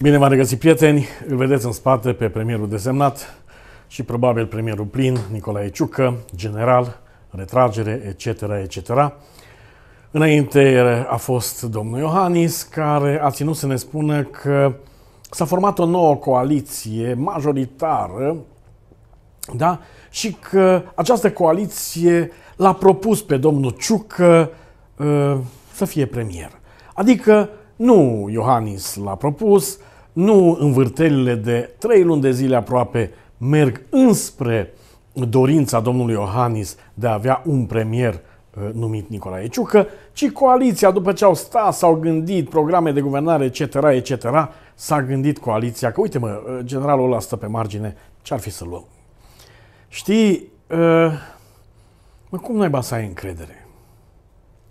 Bine v-am regăsit, prieteni! Îl vedeți în spate pe premierul desemnat și probabil premierul plin, Nicolae Ciucă, general, retragere, etc., etc. Înainte a fost domnul Iohannis, care a ținut să ne spună că s-a format o nouă coaliție majoritară da? și că această coaliție l-a propus pe domnul Ciucă uh, să fie premier. Adică nu Iohannis l-a propus, nu învârtelile de trei luni de zile aproape merg înspre dorința domnului Iohannis de a avea un premier uh, numit Nicolae Ciucă, ci coaliția, după ce au stat, s-au gândit programe de guvernare, etc., etc., s-a gândit coaliția că, uite mă, uh, generalul ăla stă pe margine, ce-ar fi să luăm? Știi, uh, mă, cum naiba să ai încredere?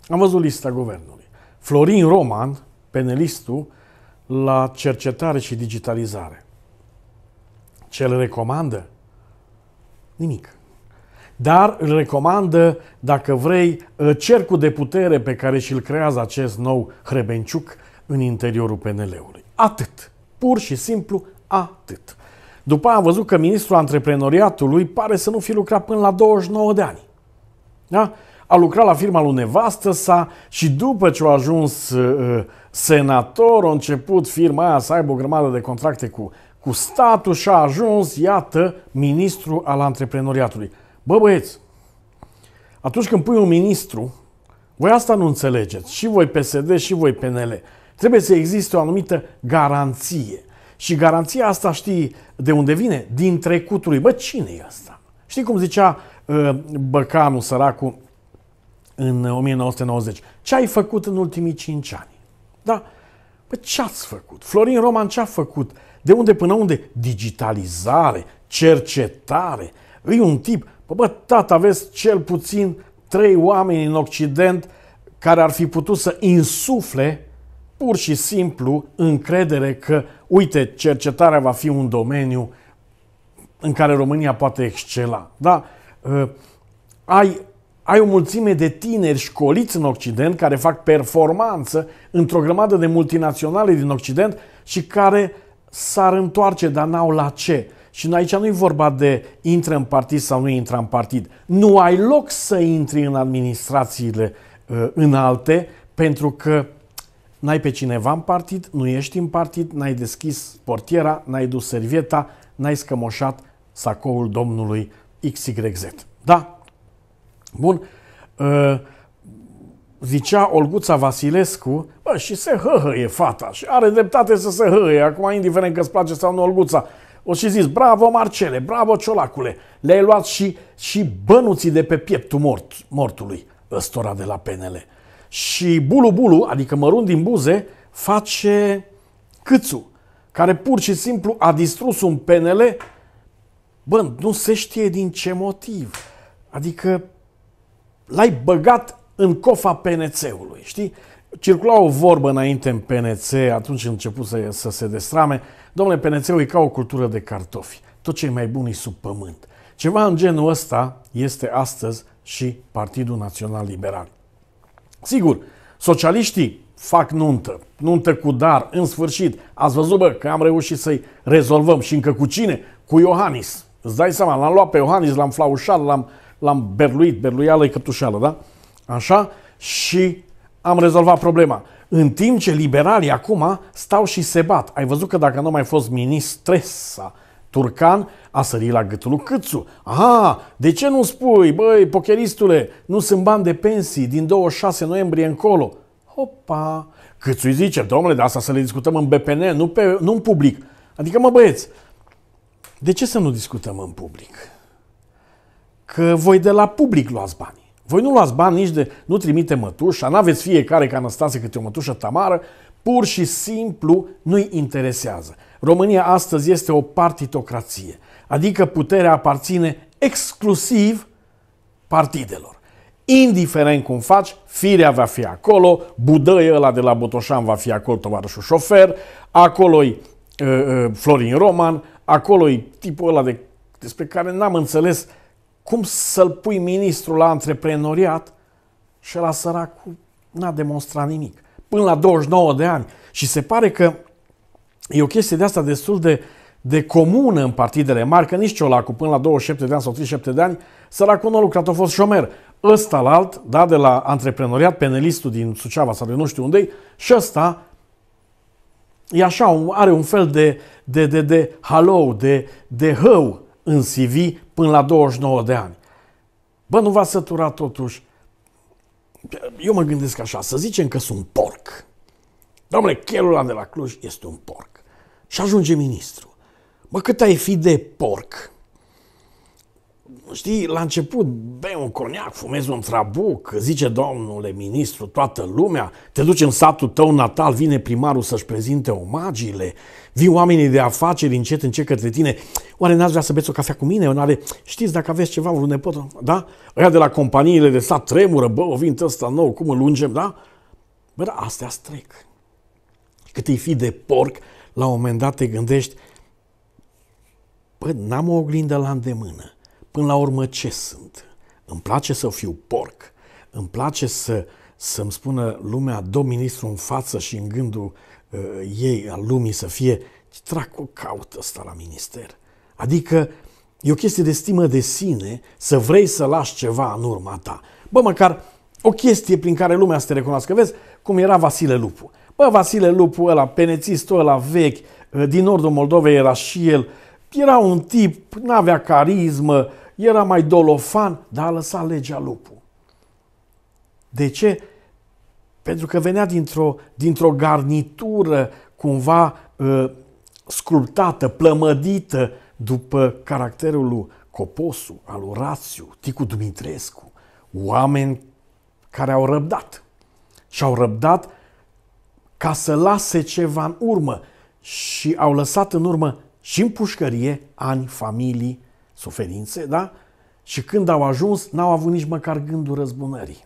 Am văzut lista guvernului. Florin Roman penelistul la cercetare și digitalizare. Ce le recomandă? Nimic. Dar îl recomandă, dacă vrei, uh, cercul de putere pe care și-l creează acest nou Hrebenciuc în interiorul PNL-ului. Atât. Pur și simplu atât. După aia am văzut că ministrul antreprenoriatului pare să nu fi lucrat până la 29 de ani. Da? A lucrat la firma lui nevastă sa și după ce a ajuns uh, uh senator, a început firma aia să aibă o grămadă de contracte cu, cu statul și a ajuns, iată, ministru al antreprenoriatului. Bă, băieți, atunci când pui un ministru, voi asta nu înțelegeți, și voi PSD, și voi PNL. Trebuie să existe o anumită garanție. Și garanția asta știi de unde vine? Din trecutul lui. Bă, cine e asta? Știi cum zicea uh, Băcanu, săracul, în 1990? Uh, Ce ai făcut în ultimii 5 ani? Da? Păi ce ați făcut? Florin Roman ce a făcut? De unde până unde? Digitalizare, cercetare. E un tip, bă, bă tata, aveți cel puțin trei oameni în Occident care ar fi putut să insufle pur și simplu încredere că, uite, cercetarea va fi un domeniu în care România poate excela. Da? Ă, ai ai o mulțime de tineri școliți în Occident care fac performanță într-o grămadă de multinaționale din Occident și care s-ar întoarce, dar n-au la ce. Și aici nu e vorba de intră în partid sau nu intră în partid. Nu ai loc să intri în administrațiile uh, înalte pentru că n-ai pe cineva în partid, nu ești în partid, n-ai deschis portiera, n-ai dus servieta, n-ai scămoșat sacoul domnului XYZ. Da, Bun. Ă, zicea Olguța Vasilescu, bă, și se hăhăie fata și are dreptate să se hăhăie, acum indiferent că îți place sau nu Olguța. O și zis, bravo Marcele, bravo Ciolacule, le-ai luat și, și bănuții de pe pieptul mort, mortului ăstora de la PNL. Și Bulu Bulu, adică mărun din buze, face câțu, care pur și simplu a distrus un PNL, bă, nu se știe din ce motiv. Adică l-ai băgat în cofa PNC-ului, știi? Circula o vorbă înainte în PNC, atunci început să, să se destrame, domnule, PNC-ul e ca o cultură de cartofi, tot ce e mai bun e sub pământ. Ceva în genul ăsta este astăzi și Partidul Național Liberal. Sigur, socialiștii fac nuntă, nuntă cu dar, în sfârșit. Ați văzut, bă, că am reușit să-i rezolvăm și încă cu cine? Cu Iohannis. Îți dai seama, l-am luat pe Iohannis, l-am flaușat, l-am uh, l-am berluit, berluială e căptușeală, da? Așa? Și am rezolvat problema. În timp ce liberalii acum stau și se bat. Ai văzut că dacă nu mai fost ministresa Turcan, a sărit la gâtul lui Câțu. Aha, de ce nu spui, băi, pocheristule, nu sunt bani de pensii din 26 noiembrie încolo? Hopa! Câțu îi zice, domnule, de asta să le discutăm în BPN, nu, pe, nu în public. Adică, mă băieți, de ce să nu discutăm în public? că voi de la public luați bani. Voi nu luați bani nici de nu trimite mătușa, n-aveți fiecare ca Anastase câte o mătușă tamară, pur și simplu nu-i interesează. România astăzi este o partitocrație, adică puterea aparține exclusiv partidelor. Indiferent cum faci, firea va fi acolo, budăi ăla de la Botoșan va fi acolo tovarășul șofer, acolo-i uh, uh, Florin Roman, acolo-i tipul ăla de, despre care n-am înțeles uh, cum să-l pui ministru la antreprenoriat și la săracul n-a demonstrat nimic. Până la 29 de ani. Și se pare că e o chestie de asta destul de, de comună în partidele mari, că nici cu până la 27 de ani sau 37 de ani, săracul nu a lucrat, a fost șomer. Ăsta la alt, da, de la antreprenoriat, penelistul din Suceava sau de nu știu unde și ăsta e așa, are un fel de, de, de, de halou de, de hău în CV până la 29 de ani. Bă, nu v-a săturat totuși? Eu mă gândesc așa, să zicem că sunt porc. Domnule, chelul de la Cluj este un porc. Și ajunge ministru. Bă, cât ai fi de porc, știi, la început bei un coniac, fumezi un trabuc, zice domnule ministru, toată lumea, te duci în satul tău natal, vine primarul să-și prezinte omagile, vin oamenii de afaceri încet, încet către tine, oare n-ați vrea să beți o cafea cu mine? Oare știți dacă aveți ceva, vreun nepot, da? Ăia de la companiile de sat tremură, bă, o vin ăsta nou, cum îl lungem, da? Bă, da, astea strec. Cât îi fi de porc, la un moment dat te gândești, bă, n-am o oglindă la îndemână până la urmă ce sunt. Îmi place să fiu porc, îmi place să, să-mi spună lumea domnistru în față și în gândul uh, ei, al lumii, să fie dracu caută asta la minister. Adică e o chestie de stimă de sine să vrei să lași ceva în urma ta. Bă, măcar o chestie prin care lumea să te recunoască. Vezi cum era Vasile Lupu. Bă, Vasile Lupu ăla, penețistul ăla vechi, uh, din nordul Moldovei era și el era un tip, n-avea carismă, era mai dolofan, dar a lăsat legea lupul. De ce? Pentru că venea dintr-o, dintr-o garnitură cumva uh, sculptată, plămădită după caracterul lui Coposu, al lui Rațiu, Ticu Dumitrescu, oameni care au răbdat. Și au răbdat ca să lase ceva în urmă și au lăsat în urmă și în pușcărie, ani, familii, suferințe, da? Și când au ajuns, n-au avut nici măcar gândul răzbunării.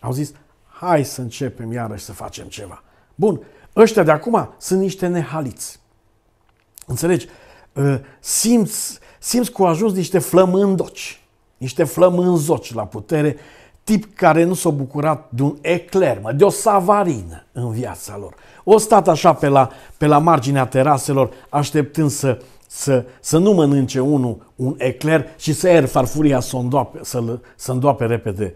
Au zis, hai să începem iarăși să facem ceva. Bun, ăștia de acum sunt niște nehaliți. Înțelegi? Ă, simți, simți cu ajuns niște flămândoci, niște flămânzoci la putere, tip care nu s-a bucurat de un ecler, mă, de o savarină în viața lor. O stat așa pe la, pe la marginea teraselor, așteptând să, să, să nu mănânce unul un ecler și să ier farfuria să, îndoape, să, să îndoape repede,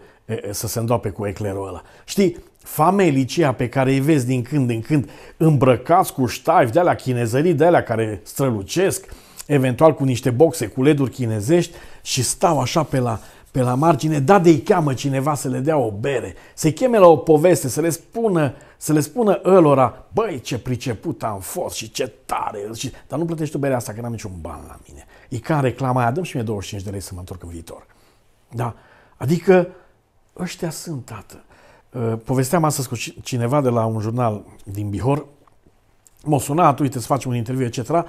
să se îndoape cu eclerul ăla. Știi, familicia pe care îi vezi din când în când îmbrăcați cu ștaivi de alea chinezării, de alea care strălucesc, eventual cu niște boxe cu leduri chinezești și stau așa pe la, pe la margine, da de-i cheamă cineva să le dea o bere, să-i cheme la o poveste, să le spună, să le spună ălora, băi, ce priceput am fost și ce tare, și... dar nu plătești tu berea asta, că n-am niciun ban la mine. E ca reclama aia, dăm și mie 25 de lei să mă întorc în viitor. Da? Adică, ăștia sunt, tată. Ă, povesteam astăzi cu cineva de la un jurnal din Bihor, m-a sunat, uite, să facem un interviu, etc.,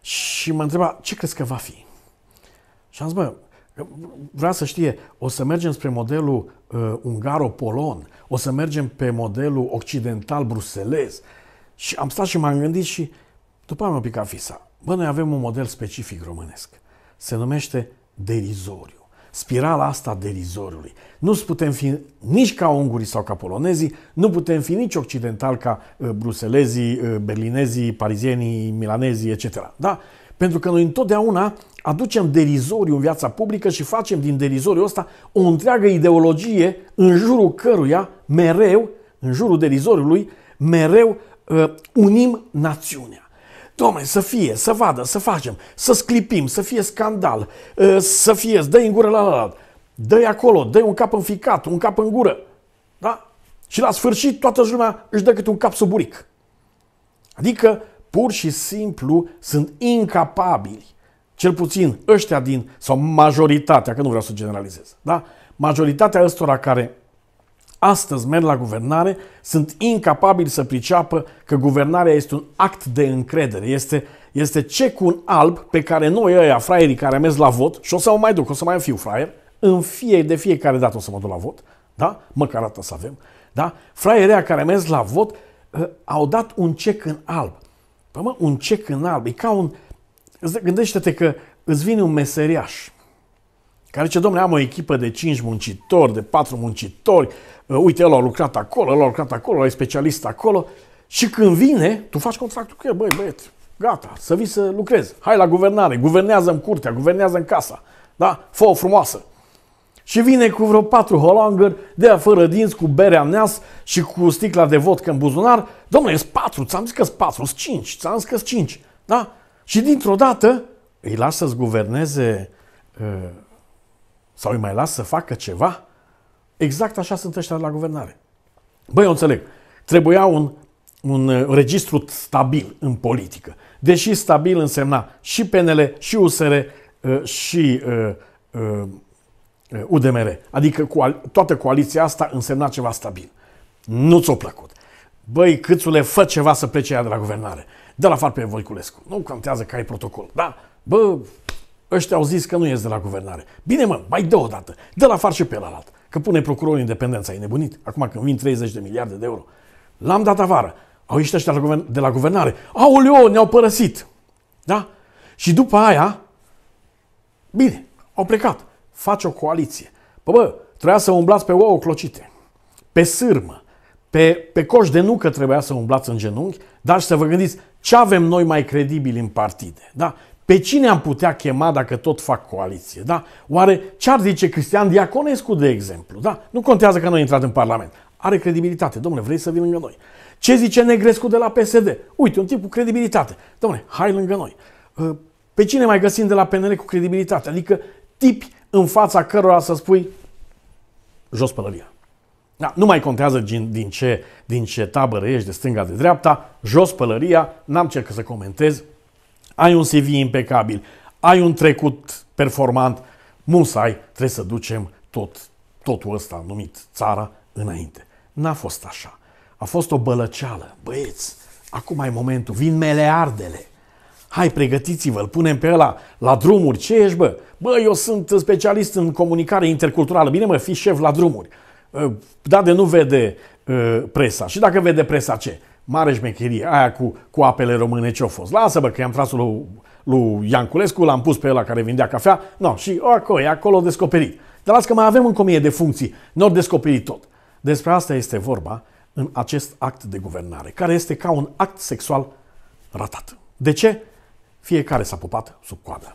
și mă întreba, ce crezi că va fi? Și am zis, bă, Vreau să știe, o să mergem spre modelul uh, ungaro-polon, o să mergem pe modelul occidental-bruselez. Și am stat și m-am gândit și după am picat fisa. Bă, noi avem un model specific românesc. Se numește derizoriu. Spirala asta derizoriului. Nu putem fi nici ca ungurii sau ca polonezii, nu putem fi nici occidental ca uh, bruselezii, uh, berlinezii, parizienii, milanezii, etc. Da? Pentru că noi întotdeauna aducem derizoriu în viața publică și facem din derizoriu ăsta o întreagă ideologie în jurul căruia mereu, în jurul derizoriului, mereu uh, unim națiunea. Dom'le, să fie, să vadă, să facem, să sclipim, să fie scandal, uh, să fie, dă în gură la la la, dă acolo, dă un cap ficat, un cap în gură. Da? Și la sfârșit toată lumea își dă câte un cap sub buric. Adică pur și simplu sunt incapabili, cel puțin ăștia din, sau majoritatea, că nu vreau să generalizez, da? majoritatea ăstora care astăzi merg la guvernare sunt incapabili să priceapă că guvernarea este un act de încredere, este, este un alb pe care noi ăia, fraierii care am mers la vot, și o să mă mai duc, o să mai fiu fraier, în fie, de fiecare dată o să mă duc la vot, da? Măcar atât să avem, da? Fraierea care am mers la vot ă, au dat un cec în alb. Bă, mă, un cec în alb, e ca un... Gândește-te că îți vine un meseriaș care zice, domnule, am o echipă de 5 muncitori, de 4 muncitori, uh, uite, el a lucrat acolo, el a lucrat acolo, e specialist acolo și când vine, tu faci contractul cu el, băi, băieți, gata, să vii să lucrezi, hai la guvernare, guvernează în curtea, guvernează în casa, da, fă o frumoasă și vine cu vreo patru Holanger de fără dinți, cu berea neas și cu sticla de vodcă în buzunar. Domnule, sunt patru, ți-am zis că sunt patru, sunt cinci, ți-am zis că sunt cinci. Da? Și dintr-o dată îi lasă să guverneze ă, sau îi mai lasă să facă ceva? Exact așa sunt ăștia la guvernare. Băi, eu înțeleg. Trebuia un, un ă, registru stabil în politică. Deși stabil însemna și PNL, și USR, ă, și Eh, UDMR. Adică coal- toată coaliția asta însemna ceva stabil. Nu ți-o plăcut. Băi, câțule, fă ceva să plece ea de la guvernare. Dă la far pe Voiculescu. Nu contează că ai protocol. Da, bă, ăștia au zis că nu ies de la guvernare. Bine mă, mai dă o dată. Dă la far și pe alt. Că pune procurorul independența, e nebunit. Acum când vin 30 de miliarde de euro. L-am dat afară. Au ieșit ăștia de la, guvernare. de la guvernare. Aoleo, ne-au părăsit. Da? Și după aia, bine, au plecat faci o coaliție. Bă, bă, trebuia să umblați pe ouă clocite, pe sârmă, pe, pe coș de nucă trebuia să umblați în genunchi, dar și să vă gândiți ce avem noi mai credibili în partide. Da? Pe cine am putea chema dacă tot fac coaliție? Da? Oare ce ar zice Cristian Diaconescu, de exemplu? Da? Nu contează că noi a intrat în Parlament. Are credibilitate. Domnule, vrei să vii lângă noi? Ce zice Negrescu de la PSD? Uite, un tip cu credibilitate. Domnule, hai lângă noi. Pe cine mai găsim de la PNL cu credibilitate? Adică tipi în fața cărora să spui jos pălăria. Da, nu mai contează din, din, ce, din ce tabără ești, de stânga, de dreapta, jos pălăria, n-am ce să comentez, ai un CV impecabil, ai un trecut performant, musai, trebuie să ducem tot, totul ăsta numit țara înainte. N-a fost așa. A fost o bălăceală. Băieți, acum e momentul, vin meleardele. Hai, pregătiți-vă, îl punem pe ăla la drumuri. Ce ești, bă? Bă, eu sunt specialist în comunicare interculturală. Bine, mă, fi șef la drumuri. Ă, da, de nu vede ă, presa. Și dacă vede presa ce? Mare șmecherie, aia cu, cu apele române ce-a fost. Lasă, bă, că i-am tras lui, lui Ianculescu, l-am pus pe ăla care vindea cafea. No, și acolo, e acolo descoperit. Dar las că mai avem încă o mie de funcții. Nu descoperit tot. Despre asta este vorba în acest act de guvernare, care este ca un act sexual ratat. De ce? Fiecare s-a pupat sub coadă.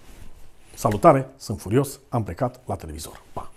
Salutare, sunt furios, am plecat la televizor. Pa!